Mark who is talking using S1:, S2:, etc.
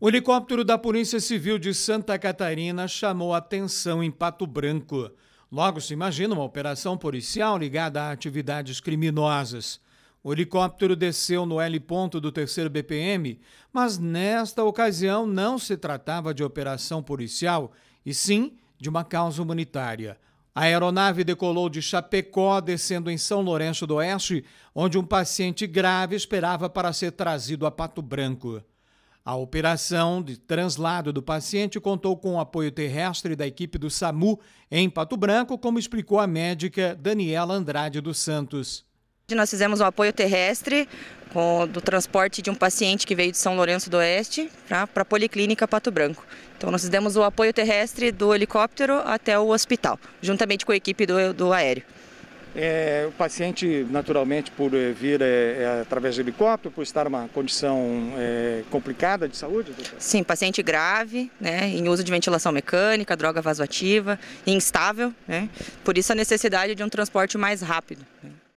S1: O helicóptero da Polícia Civil de Santa Catarina chamou atenção em Pato Branco. Logo se imagina uma operação policial ligada a atividades criminosas. O helicóptero desceu no L ponto do terceiro BPM, mas nesta ocasião não se tratava de operação policial, e sim de uma causa humanitária. A aeronave decolou de Chapecó, descendo em São Lourenço do Oeste, onde um paciente grave esperava para ser trazido a Pato Branco. A operação de translado do paciente contou com o apoio terrestre da equipe do SAMU em Pato Branco, como explicou a médica Daniela Andrade dos Santos.
S2: Nós fizemos um apoio terrestre com, do transporte de um paciente que veio de São Lourenço do Oeste para a Policlínica Pato Branco. Então nós fizemos o apoio terrestre do helicóptero até o hospital, juntamente com a equipe do, do aéreo. É, o paciente, naturalmente,
S3: por eh, vir é, através de helicóptero, por estar uma condição é, complicada de
S2: saúde? Doutor? Sim, paciente grave, né, em uso de ventilação mecânica, droga vasoativa, instável, né, por isso a necessidade de um transporte mais rápido. Né.